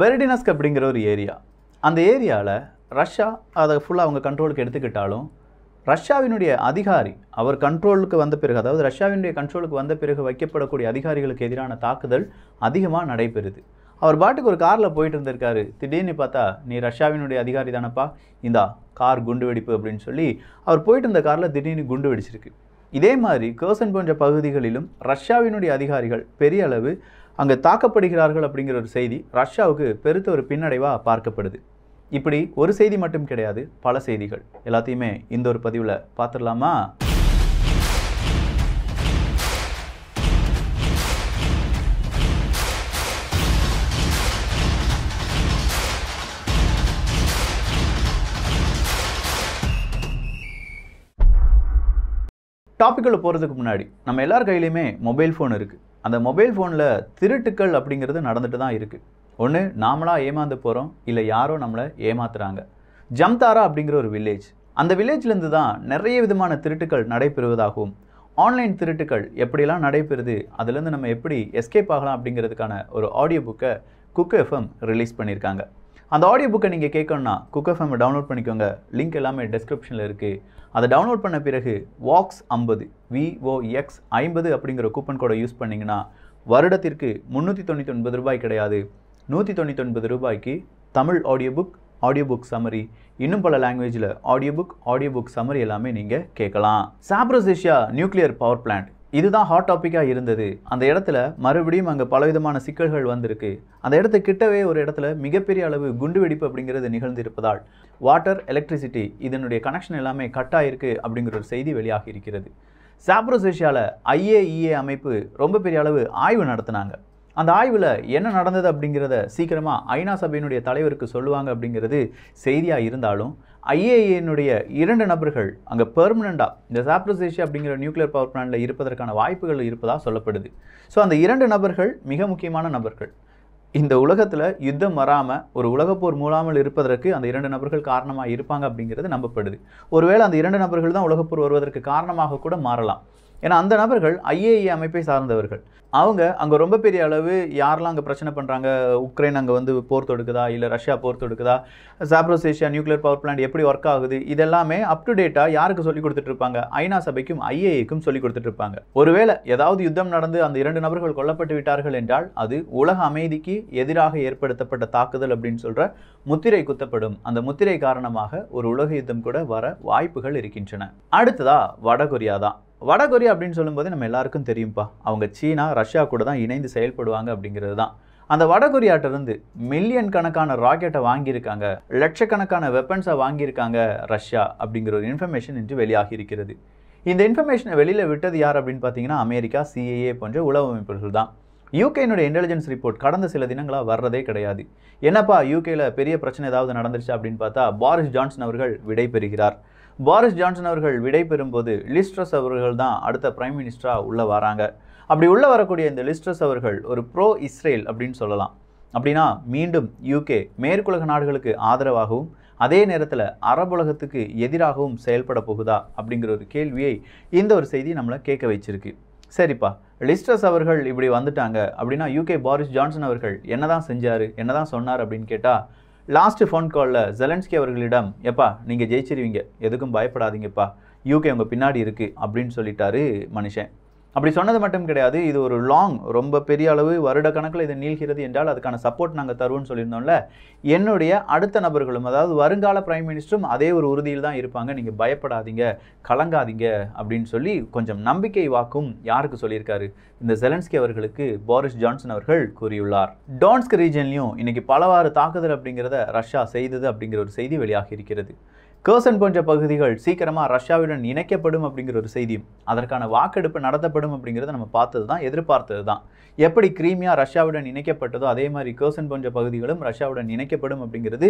பெர்டினஸ்க் அப்படிங்கிற ஒரு ஏரியா அந்த ஏரியாவில் ரஷ்யா அதை ஃபுல்லாக அவங்க கண்ட்ரோலுக்கு எடுத்துக்கிட்டாலும் ரஷ்யாவினுடைய அதிகாரி அவர் கண்ட்ரோலுக்கு வந்த பிறகு அதாவது ரஷ்யாவினுடைய கண்ட்ரோலுக்கு வந்த பிறகு வைக்கப்படக்கூடிய அதிகாரிகளுக்கு எதிரான தாக்குதல் அதிகமாக நடைபெறுது அவர் பாட்டுக்கு ஒரு காரில் போயிட்டு இருந்திருக்காரு திடீர்னு பார்த்தா நீ ரஷ்யாவினுடைய அதிகாரி தானப்பா இந்தா கார் குண்டு வெடிப்பு அப்படின்னு சொல்லி அவர் போயிட்டு இருந்த காரில் திடீர்னு குண்டு வெடிச்சிருக்கு இதே மாதிரி கேர்சன் போன்ற பகுதிகளிலும் ரஷ்யாவினுடைய அதிகாரிகள் பெரிய அளவு அங்கு தாக்கப்படுகிறார்கள் அப்படிங்கிற ஒரு செய்தி ரஷ்யாவுக்கு பெருத்த ஒரு பின்னடைவாக பார்க்கப்படுது இப்படி ஒரு செய்தி மட்டும் கிடையாது பல செய்திகள் எல்லாத்தையுமே இந்த ஒரு பதிவில் பார்த்துடலாமா டாப்பிக்கில் போகிறதுக்கு முன்னாடி நம்ம எல்லார் கையிலையுமே மொபைல் ஃபோன் இருக்குது அந்த மொபைல் ஃபோனில் திருட்டுக்கள் அப்படிங்கிறது நடந்துட்டு தான் இருக்குது ஒன்று நாமளாக ஏமாந்து போகிறோம் இல்லை யாரோ நம்மளை ஏமாத்துறாங்க ஜம்தாரா அப்படிங்கிற ஒரு வில்லேஜ் அந்த வில்லேஜ்லேருந்து தான் நிறைய விதமான திருட்டுக்கள் நடைபெறுவதாகவும் ஆன்லைன் திருட்டுக்கள் எப்படிலாம் நடைபெறுது அதுலேருந்து நம்ம எப்படி எஸ்கேப் ஆகலாம் அப்படிங்கிறதுக்கான ஒரு ஆடியோ புக்கை குக் எஃப்எம் ரிலீஸ் பண்ணியிருக்காங்க அந்த ஆடியோ புக்கை நீங்கள் கேட்கணும்னா குக்கஃபேமை டவுன்லோட் பண்ணிக்கோங்க லிங்க் எல்லாமே டெஸ்கிரிப்ஷனில் இருக்குது அதை டவுன்லோட் பண்ண பிறகு வாக்ஸ் ஐம்பது விஓஎக்ஸ் ஐம்பது அப்படிங்கிற கூப்பன் கோடை யூஸ் பண்ணிங்கன்னா வருடத்திற்கு முந்நூற்றி தொண்ணூற்றி ஒன்பது ரூபாய் கிடையாது நூற்றி தொண்ணூற்றி ஒன்பது ரூபாய்க்கு Tamil audio book audio book summary இன்னும் பல லாங்குவேஜில் audio book audio book summary எல்லாமே நீங்கள் கேட்கலாம் Zaporizhzhia nuclear power plant இதுதான் ஹாட் டாப்பிக்காக இருந்தது அந்த இடத்துல மறுபடியும் அங்கே பலவிதமான சிக்கல்கள் வந்திருக்கு அந்த இடத்து கிட்டவே ஒரு இடத்துல மிகப்பெரிய அளவு குண்டு வெடிப்பு அப்படிங்கிறது நிகழ்ந்திருப்பதால் வாட்டர் எலக்ட்ரிசிட்டி இதனுடைய கனெக்ஷன் எல்லாமே கட் ஆயிருக்கு அப்படிங்கிற ஒரு செய்தி வெளியாகி இருக்கிறது சாப்ரோஸ் ஏஷியாவில் ஐஏஇஏ e அமைப்பு ரொம்ப பெரிய அளவு ஆய்வு நடத்தினாங்க அந்த ஆய்வில் என்ன நடந்தது அப்படிங்கிறத சீக்கிரமாக ஐநா சபையினுடைய தலைவருக்கு சொல்லுவாங்க அப்படிங்கிறது செய்தியாக இருந்தாலும் ஐஏஏனுடைய இரண்டு நபர்கள் அங்கே பெர்மனண்ட்டாக இந்த ஏஷியா அப்படிங்கிற நியூக்ளியர் பவர் பிளான்ட்டில் இருப்பதற்கான வாய்ப்புகள் இருப்பதாக சொல்லப்படுது ஸோ அந்த இரண்டு நபர்கள் மிக முக்கியமான நபர்கள் இந்த உலகத்தில் யுத்தம் வராமல் ஒரு உலகப்போர் மூலாமல் இருப்பதற்கு அந்த இரண்டு நபர்கள் காரணமாக இருப்பாங்க அப்படிங்கிறது நம்பப்படுது ஒருவேளை அந்த இரண்டு நபர்கள் தான் உலகப்போர் வருவதற்கு காரணமாக கூட மாறலாம் ஏன்னா அந்த நபர்கள் ஐஏஏ அமைப்பை சார்ந்தவர்கள் அவங்க அங்கே ரொம்ப பெரிய அளவு யாரெல்லாம் அங்கே பிரச்சனை பண்ணுறாங்க உக்ரைன் அங்கே வந்து போர் தொடுக்குதா இல்லை ரஷ்யா போர் தொடுக்குதா Zaporizhzhia nuclear power plant எப்படி ஒர்க் ஆகுது இதெல்லாமே அப் டு டேட்டாக யாருக்கு சொல்லிக் கொடுத்துட்ருப்பாங்க ஐநா சபைக்கும் ஐஏஏக்கும் சொல்லிக் கொடுத்துட்ருப்பாங்க ஒருவேளை ஏதாவது யுத்தம் நடந்து அந்த இரண்டு நபர்கள் கொல்லப்பட்டு விட்டார்கள் என்றால் அது உலக அமைதிக்கு எதிராக ஏற்படுத்தப்பட்ட தாக்குதல் அப்படின்னு சொல்கிற முத்திரை குத்தப்படும் அந்த முத்திரை காரணமாக ஒரு உலக யுத்தம் கூட வர வாய்ப்புகள் இருக்கின்றன அடுத்ததா வடகொரியா தான் வடகொரியா அப்படின்னு சொல்லும்போது நம்ம எல்லாருக்கும் தெரியும்ப்பா அவங்க சீனா ரஷ்யா கூட தான் இணைந்து செயல்படுவாங்க அப்படிங்கிறது தான் அந்த வடகொரியாட்டிலிருந்து மில்லியன் கணக்கான ராக்கெட்டை வாங்கியிருக்காங்க லட்சக்கணக்கான வெப்பன்ஸை வாங்கியிருக்காங்க ரஷ்யா அப்படிங்கிற ஒரு இன்ஃபர்மேஷன் இன்று வெளியாகி இருக்கிறது இந்த இன்ஃபர்மேஷனை வெளியில் விட்டது யார் அப்படின்னு பார்த்தீங்கன்னா அமெரிக்கா சிஏஏ போன்ற உளவு அமைப்புகள் தான் யூகேனுடைய இன்டெலிஜென்ஸ் ரிப்போர்ட் கடந்த சில தினங்களாக வர்றதே கிடையாது என்னப்பா யூகேயில் பெரிய பிரச்சனை ஏதாவது நடந்துருச்சு அப்படின்னு பார்த்தா பாரிஸ் ஜான்சன் அவர்கள் விடை பெறுகிறார் பாரிஸ் ஜான்சன் அவர்கள் விடை பெறும்போது லிஸ்ட்ரஸ் அவர்கள் தான் அடுத்த பிரைம் மினிஸ்டராக உள்ளே வராங்க அப்படி உள்ளே வரக்கூடிய இந்த லிஸ்ட்ரஸ் அவர்கள் ஒரு ப்ரோ இஸ்ரேல் அப்படின்னு சொல்லலாம் அப்படின்னா மீண்டும் யூகே மேற்குலக நாடுகளுக்கு ஆதரவாகவும் அதே நேரத்தில் அரபுலகத்துக்கு எதிராகவும் செயல்பட போகுதா அப்படிங்கிற ஒரு கேள்வியை இந்த ஒரு செய்தி நம்மளை கேட்க வச்சிருக்கு சரிப்பா லிஸ்ட்ரஸ் அவர்கள் இப்படி வந்துட்டாங்க அப்படின்னா யூகே பாரிஸ் ஜான்சன் அவர்கள் என்னதான் செஞ்சார் என்னதான் சொன்னார் அப்படின்னு கேட்டால் லாஸ்ட்டு ஃபோன் காலில் ஜெலன்ஸ்கி அவர்களிடம் எப்பா நீங்கள் ஜெயிச்சிருவீங்க எதுக்கும் பயப்படாதீங்கப்பா யூகே உங்கள் பின்னாடி இருக்குது அப்படின்னு சொல்லிட்டாரு மனுஷன் அப்படி சொன்னது மட்டும் கிடையாது இது ஒரு லாங் ரொம்ப பெரிய அளவு வருட கணக்கில் இது நீள்கிறது என்றால் அதுக்கான சப்போர்ட் நாங்கள் தருவோம்னு சொல்லியிருந்தோம்ல என்னுடைய அடுத்த நபர்களும் அதாவது வருங்கால பிரைம் மினிஸ்டரும் அதே ஒரு உறுதியில் தான் இருப்பாங்க நீங்கள் பயப்படாதீங்க கலங்காதீங்க அப்படின்னு சொல்லி கொஞ்சம் நம்பிக்கை வாக்கும் யாருக்கு சொல்லியிருக்காரு இந்த செலன்ஸ்கி அவர்களுக்கு போரிஸ் ஜான்சன் அவர்கள் கூறியுள்ளார் டான்ஸ்க் ரீஜன்லையும் இன்னைக்கு பலவாறு தாக்குதல் அப்படிங்கிறத ரஷ்யா செய்தது அப்படிங்கிற ஒரு செய்தி வெளியாகி இருக்கிறது கேர்சன் போன்ற பகுதிகள் சீக்கிரமாக ரஷ்யாவுடன் இணைக்கப்படும் அப்படிங்கிற ஒரு செய்தியும் அதற்கான வாக்கெடுப்பு நடத்தப்படும் அப்படிங்கிறத நம்ம பார்த்தது தான் எதிர்பார்த்தது தான் எப்படி கிரீமியா ரஷ்யாவுடன் இணைக்கப்பட்டதோ அதே மாதிரி கேர்சன் போன்ற பகுதிகளும் ரஷ்யாவுடன் இணைக்கப்படும் அப்படிங்கிறது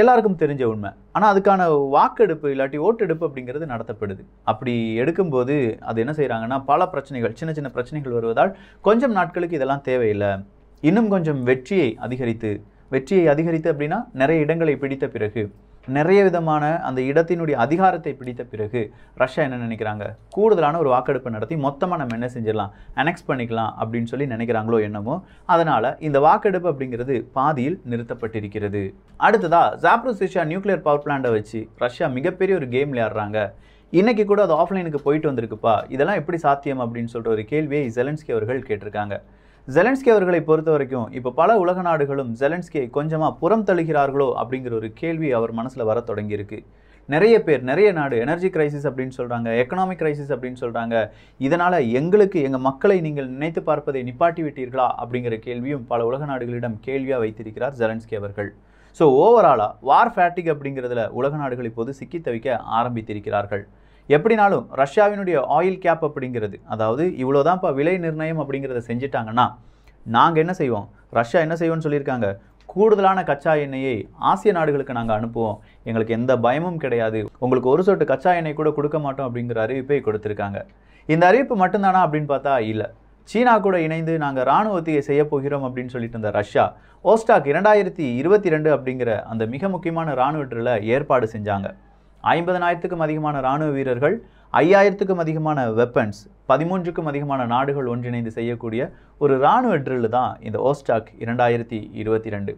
எல்லாருக்கும் தெரிஞ்ச உண்மை ஆனால் அதுக்கான வாக்கெடுப்பு இல்லாட்டி ஓட்டெடுப்பு அப்படிங்கிறது நடத்தப்படுது அப்படி எடுக்கும்போது அது என்ன செய்கிறாங்கன்னா பல பிரச்சனைகள் சின்ன சின்ன பிரச்சனைகள் வருவதால் கொஞ்சம் நாட்களுக்கு இதெல்லாம் தேவையில்லை இன்னும் கொஞ்சம் வெற்றியை அதிகரித்து வெற்றியை அதிகரித்து அப்படின்னா நிறைய இடங்களை பிடித்த பிறகு நிறைய விதமான அந்த இடத்தினுடைய அதிகாரத்தை பிடித்த பிறகு ரஷ்யா என்ன நினைக்கிறாங்க கூடுதலான ஒரு வாக்கெடுப்பு நடத்தி மொத்தமாக நம்ம என்ன செஞ்சிடலாம் அனெக்ஸ் பண்ணிக்கலாம் அப்படின்னு சொல்லி நினைக்கிறாங்களோ என்னமோ அதனால் இந்த வாக்கெடுப்பு அப்படிங்கிறது பாதியில் நிறுத்தப்பட்டிருக்கிறது அடுத்ததாக ரஷ்யா நியூக்ளியர் பவர் பிளான்ட்டை வச்சு ரஷ்யா மிகப்பெரிய ஒரு கேம் விளையாடுறாங்க இன்றைக்கி கூட அது ஆஃப்லைனுக்கு போயிட்டு வந்திருக்குப்பா இதெல்லாம் எப்படி சாத்தியம் அப்படின்னு சொல்கிற ஒரு கேள்வியை ஜெலன்ஸ்கி அவர்கள் கேட்டிருக்காங்க ஜெலன்ஸ்கி அவர்களை பொறுத்த வரைக்கும் இப்போ பல உலக நாடுகளும் ஜெலன்ஸ்கியை கொஞ்சமாக புறம் தழுகிறார்களோ அப்படிங்கிற ஒரு கேள்வி அவர் மனசில் வர தொடங்கியிருக்கு நிறைய பேர் நிறைய நாடு எனர்ஜி கிரைசிஸ் அப்படின்னு சொல்கிறாங்க எக்கனாமிக் கிரைசிஸ் அப்படின்னு சொல்கிறாங்க இதனால் எங்களுக்கு எங்கள் மக்களை நீங்கள் நினைத்து பார்ப்பதை நிப்பாட்டி விட்டீர்களா அப்படிங்கிற கேள்வியும் பல உலக நாடுகளிடம் கேள்வியாக வைத்திருக்கிறார் ஜெலன்ஸ்கி அவர்கள் ஸோ ஓவராலாக வார் ஃபேட்டிக் அப்படிங்கிறதுல உலக நாடுகள் இப்போது சிக்கி தவிக்க ஆரம்பித்திருக்கிறார்கள் எப்படினாலும் ரஷ்யாவினுடைய ஆயில் கேப் அப்படிங்கிறது அதாவது இவ்வளோதான்ப்பா விலை நிர்ணயம் அப்படிங்கிறத செஞ்சிட்டாங்கன்னா நாங்கள் என்ன செய்வோம் ரஷ்யா என்ன செய்வோம்னு சொல்லியிருக்காங்க கூடுதலான கச்சா எண்ணெயை ஆசிய நாடுகளுக்கு நாங்கள் அனுப்புவோம் எங்களுக்கு எந்த பயமும் கிடையாது உங்களுக்கு ஒரு சொட்டு கச்சா எண்ணெய் கூட கொடுக்க மாட்டோம் அப்படிங்கிற அறிவிப்பை கொடுத்துருக்காங்க இந்த அறிவிப்பு மட்டும்தானா அப்படின்னு பார்த்தா இல்லை சீனா கூட இணைந்து நாங்கள் இராணுவத்தையை செய்ய போகிறோம் அப்படின்னு சொல்லிட்டு இருந்த ரஷ்யா ஓஸ்டாக் இரண்டாயிரத்தி இருபத்தி ரெண்டு அப்படிங்கிற அந்த மிக முக்கியமான இராணுவ ஏற்பாடு செஞ்சாங்க ஐம்பதனாயிரத்துக்கும் அதிகமான இராணுவ வீரர்கள் ஐயாயிரத்துக்கும் அதிகமான வெப்பன்ஸ் பதிமூன்றுக்கும் அதிகமான நாடுகள் ஒன்றிணைந்து செய்யக்கூடிய ஒரு இராணுவ ட்ரில்லு தான் இந்த ஓஸ்டாக் இரண்டாயிரத்தி இருபத்தி ரெண்டு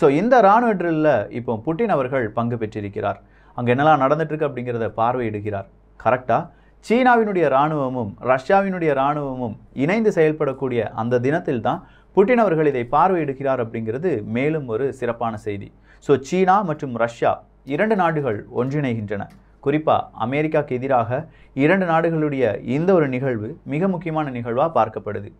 ஸோ இந்த இராணுவ ட்ரில்லில் இப்போ புட்டின் அவர்கள் பங்கு பெற்றிருக்கிறார் அங்கே என்னெல்லாம் நடந்துட்டுருக்கு அப்படிங்கிறத பார்வையிடுகிறார் கரெக்டாக சீனாவினுடைய இராணுவமும் ரஷ்யாவினுடைய இராணுவமும் இணைந்து செயல்படக்கூடிய அந்த தினத்தில் தான் புட்டின் அவர்கள் இதை பார்வையிடுகிறார் அப்படிங்கிறது மேலும் ஒரு சிறப்பான செய்தி ஸோ சீனா மற்றும் ரஷ்யா இரண்டு நாடுகள் ஒன்றிணைகின்றன குறிப்பாக அமெரிக்காவுக்கு எதிராக இரண்டு நாடுகளுடைய இந்த ஒரு நிகழ்வு மிக முக்கியமான நிகழ்வாக பார்க்கப்படுது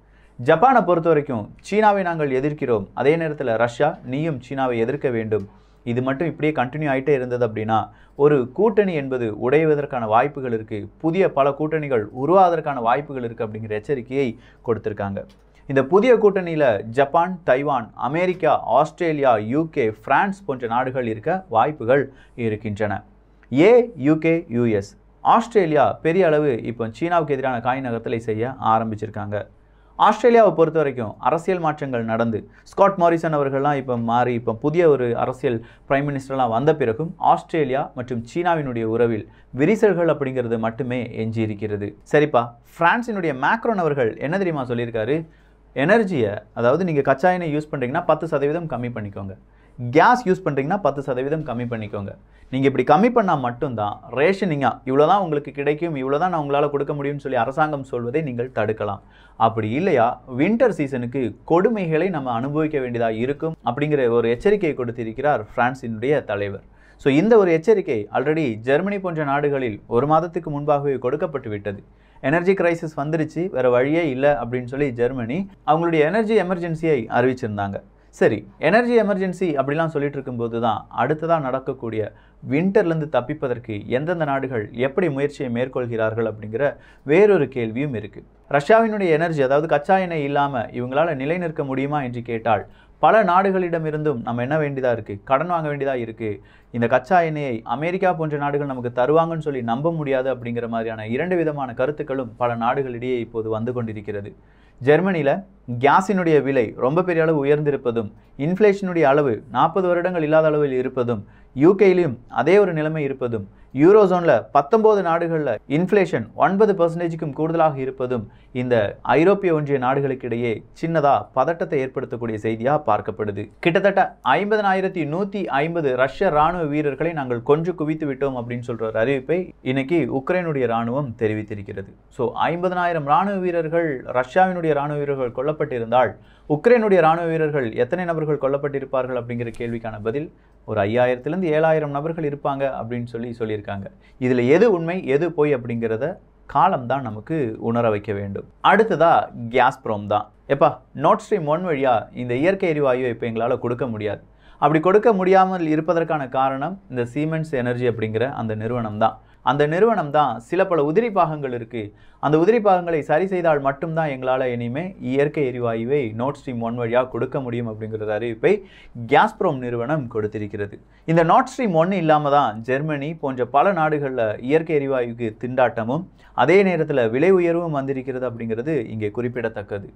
ஜப்பானை பொறுத்த வரைக்கும் சீனாவை நாங்கள் எதிர்க்கிறோம் அதே நேரத்தில் ரஷ்யா நீயும் சீனாவை எதிர்க்க வேண்டும் இது மட்டும் இப்படியே கண்டினியூ ஆகிட்டே இருந்தது அப்படின்னா ஒரு கூட்டணி என்பது உடைவதற்கான வாய்ப்புகள் இருக்குது புதிய பல கூட்டணிகள் உருவாவதற்கான வாய்ப்புகள் இருக்குது அப்படிங்கிற எச்சரிக்கையை கொடுத்துருக்காங்க இந்த புதிய கூட்டணியில் Japan Taiwan America Australia UK France போன்ற நாடுகள் இருக்க வாய்ப்புகள் இருக்கின்றன ஏ யூகே யூஎஸ் ஆஸ்திரேலியா பெரிய அளவு இப்போ சீனாவுக்கு எதிரான காய் நகர்த்தலை செய்ய ஆரம்பிச்சிருக்காங்க ஆஸ்திரேலியாவை பொறுத்த வரைக்கும் அரசியல் மாற்றங்கள் நடந்து ஸ்காட் மாரிசன் அவர்கள்லாம் இப்போ மாறி இப்போ புதிய ஒரு அரசியல் பிரைம் மினிஸ்டர்லாம் வந்த பிறகும் ஆஸ்திரேலியா மற்றும் சீனாவினுடைய உறவில் விரிசல்கள் அப்படிங்கிறது மட்டுமே எஞ்சி இருக்கிறது சரிப்பா பிரான்சினுடைய மேக்ரோன் அவர்கள் என்ன தெரியுமா சொல்லியிருக்காரு எனர்ஜியை அதாவது நீங்கள் கச்சா எண்ணெய் யூஸ் பண்ணுறீங்கன்னா பத்து சதவீதம் கம்மி பண்ணிக்கோங்க கேஸ் யூஸ் பண்ணுறீங்கன்னா பத்து சதவீதம் கம்மி பண்ணிக்கோங்க நீங்கள் இப்படி கம்மி பண்ணால் மட்டும்தான் ரேஷனிங்காக இவ்வளோ தான் உங்களுக்கு கிடைக்கும் இவ்வளோ தான் நான் உங்களால் கொடுக்க முடியும்னு சொல்லி அரசாங்கம் சொல்வதை நீங்கள் தடுக்கலாம் அப்படி இல்லையா வின்டர் சீசனுக்கு கொடுமைகளை நம்ம அனுபவிக்க வேண்டியதாக இருக்கும் அப்படிங்கிற ஒரு எச்சரிக்கையை கொடுத்திருக்கிறார் ஃப்ரான்ஸினுடைய தலைவர் ஸோ இந்த ஒரு எச்சரிக்கை ஆல்ரெடி ஜெர்மனி போன்ற நாடுகளில் ஒரு மாதத்துக்கு முன்பாகவே கொடுக்கப்பட்டு விட்டது எனர்ஜி கிரைசிஸ் வந்துருச்சு வேறு வழியே இல்லை அப்படின்னு சொல்லி ஜெர்மனி அவங்களுடைய எனர்ஜி எமர்ஜென்சியை அறிவிச்சிருந்தாங்க சரி எனர்ஜி எமர்ஜென்சி அப்படிலாம் சொல்லிட்டு இருக்கும்போது தான் அடுத்ததாக நடக்கக்கூடிய வின்டர்லேருந்து தப்பிப்பதற்கு எந்தெந்த நாடுகள் எப்படி முயற்சியை மேற்கொள்கிறார்கள் அப்படிங்கிற வேறொரு கேள்வியும் இருக்குது ரஷ்யாவினுடைய எனர்ஜி அதாவது கச்சா எண்ணெய் இல்லாமல் இவங்களால் நிலை நிற்க முடியுமா என்று கேட்டால் பல நாடுகளிடமிருந்தும் நம்ம என்ன வேண்டியதாக இருக்குது கடன் வாங்க வேண்டியதாக இருக்குது இந்த கச்சா எண்ணெயை அமெரிக்கா போன்ற நாடுகள் நமக்கு தருவாங்கன்னு சொல்லி நம்ப முடியாது அப்படிங்கிற மாதிரியான இரண்டு விதமான கருத்துக்களும் பல நாடுகளிடையே இப்போது வந்து கொண்டிருக்கிறது ஜெர்மனியில் கேஸினுடைய விலை ரொம்ப பெரிய அளவு உயர்ந்திருப்பதும் இன்ஃப்ளேஷனுடைய அளவு நாற்பது வருடங்கள் இல்லாத அளவில் இருப்பதும் யூகேலையும் அதே ஒரு நிலைமை இருப்பதும் யூரோ ஜோனில் பத்தொம்போது நாடுகளில் இன்ஃப்ளேஷன் ஒன்பது பர்சன்டேஜுக்கும் கூடுதலாக இருப்பதும் இந்த ஐரோப்பிய ஒன்றிய நாடுகளுக்கிடையே சின்னதாக பதட்டத்தை ஏற்படுத்தக்கூடிய செய்தியாக பார்க்கப்படுது கிட்டத்தட்ட ஐம்பதனாயிரத்தி நூற்றி ஐம்பது ரஷ்ய ராணுவ வீரர்களை நாங்கள் கொஞ்சம் குவித்து விட்டோம் அப்படின்னு சொல்கிற அறிவிப்பை இன்னைக்கு உக்ரைனுடைய ராணுவம் தெரிவித்திருக்கிறது ஸோ ஐம்பதனாயிரம் ராணுவ வீரர்கள் ரஷ்யாவினுடைய ராணுவ வீரர்கள் கொல்லப்பட்டிருந்தால் உக்ரைனுடைய ராணுவ வீரர்கள் எத்தனை நபர்கள் கொல்லப்பட்டிருப்பார்கள் அப்படிங்கிற கேள்விக்கான பதில் ஒரு ஐயாயிரத்துலேருந்து ஏழாயிரம் நபர்கள் இருப்பாங்க அப்படின்னு சொல்லி சொல்லியிருக்காங்க இதில் எது உண்மை எது போய் அப்படிங்கிறத காலம் தான் நமக்கு உணர வைக்க வேண்டும் அடுத்ததாக கேஸ் ப்ரோம் தான் எப்பா நோட் ஸ்ட்ரீம் ஒன் வழியாக இந்த இயற்கை எரிவாயுவை இப்போ எங்களால் கொடுக்க முடியாது அப்படி கொடுக்க முடியாமல் இருப்பதற்கான காரணம் இந்த சீமெண்ட்ஸ் எனர்ஜி அப்படிங்கிற அந்த நிறுவனம் தான் அந்த நிறுவனம் தான் சில பல உதிரி பாகங்கள் இருக்குது அந்த உதிரி பாகங்களை சரி செய்தால் மட்டும்தான் எங்களால் இனிமேல் இயற்கை எரிவாயுவை நோட் ஸ்ட்ரீம் ஒன் வழியாக கொடுக்க முடியும் அப்படிங்கிறது அறிவிப்பை கேஸ்ப்ரோம் நிறுவனம் கொடுத்திருக்கிறது இந்த நோட் ஸ்ட்ரீம் ஒன்று இல்லாமல் தான் ஜெர்மனி போன்ற பல நாடுகளில் இயற்கை எரிவாயுக்கு திண்டாட்டமும் அதே நேரத்தில் விலை உயர்வும் வந்திருக்கிறது அப்படிங்கிறது இங்கே குறிப்பிடத்தக்கது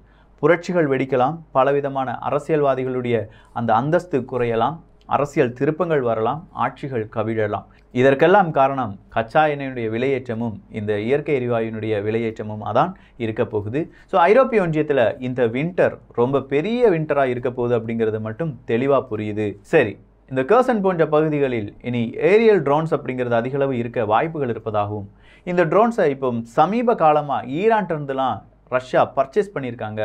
புரட்சிகள் வெடிக்கலாம் பலவிதமான அரசியல்வாதிகளுடைய அந்த அந்தஸ்து குறையலாம் அரசியல் திருப்பங்கள் வரலாம் ஆட்சிகள் கவிழலாம் இதற்கெல்லாம் காரணம் கச்சா எண்ணெயினுடைய விலையேற்றமும் இந்த இயற்கை எரிவாயுனுடைய விலையேற்றமும் அதான் இருக்க போகுது ஸோ ஐரோப்பிய ஒன்றியத்தில் இந்த வின்டர் ரொம்ப பெரிய வின்டராக இருக்க போகுது அப்படிங்கிறது மட்டும் தெளிவாக புரியுது சரி இந்த கேர்சன் போன்ற பகுதிகளில் இனி ஏரியல் ட்ரோன்ஸ் அப்படிங்கிறது அதிகளவு இருக்க வாய்ப்புகள் இருப்பதாகவும் இந்த ட்ரோன்ஸை இப்போ சமீப காலமாக ஈரான்ட்டிருந்துலாம் ரஷ்யா பர்ச்சேஸ் பண்ணியிருக்காங்க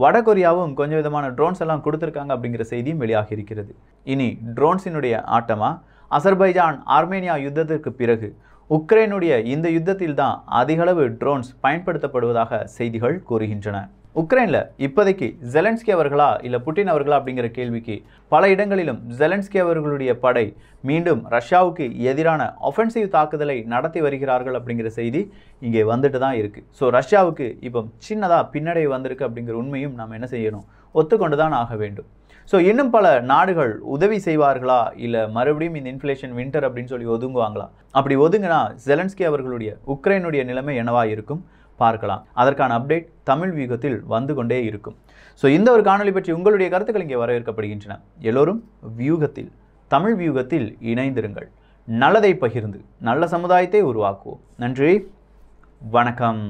வடகொரியாவும் கொஞ்சம் விதமான ட்ரோன்ஸ் எல்லாம் கொடுத்துருக்காங்க அப்படிங்கிற செய்தியும் வெளியாகி இருக்கிறது இனி ட்ரோன்ஸினுடைய ஆட்டமா அசர்பைஜான் ஆர்மேனியா யுத்தத்திற்கு பிறகு உக்ரைனுடைய இந்த யுத்தத்தில் தான் அதிகளவு ட்ரோன்ஸ் பயன்படுத்தப்படுவதாக செய்திகள் கூறுகின்றன உக்ரைனில் இப்போதைக்கு ஜெலன்ஸ்கி அவர்களா இல்லை புட்டின் அவர்களா அப்படிங்கிற கேள்விக்கு பல இடங்களிலும் ஜெலன்ஸ்கி அவர்களுடைய படை மீண்டும் ரஷ்யாவுக்கு எதிரான ஒஃபென்சிவ் தாக்குதலை நடத்தி வருகிறார்கள் அப்படிங்கிற செய்தி இங்கே வந்துட்டு தான் இருக்குது ஸோ ரஷ்யாவுக்கு இப்போ சின்னதாக பின்னடை வந்திருக்கு அப்படிங்கிற உண்மையும் நாம் என்ன செய்யணும் ஒத்துக்கொண்டு தான் ஆக வேண்டும் ஸோ இன்னும் பல நாடுகள் உதவி செய்வார்களா இல்லை மறுபடியும் இந்த இன்ஃப்ளேஷன் வின்டர் அப்படின்னு சொல்லி ஒதுங்குவாங்களா அப்படி ஒதுங்கினா ஜெலன்ஸ்கி அவர்களுடைய உக்ரைனுடைய நிலைமை என்னவாக இருக்கும் பார்க்கலாம் அதற்கான அப்டேட் தமிழ் வியூகத்தில் வந்து கொண்டே இருக்கும் ஸோ இந்த ஒரு காணொலி பற்றி உங்களுடைய கருத்துக்கள் இங்கே வரவேற்கப்படுகின்றன எல்லோரும் வியூகத்தில் தமிழ் வியூகத்தில் இணைந்திருங்கள் நல்லதை பகிர்ந்து நல்ல சமுதாயத்தை உருவாக்குவோம் நன்றி வணக்கம்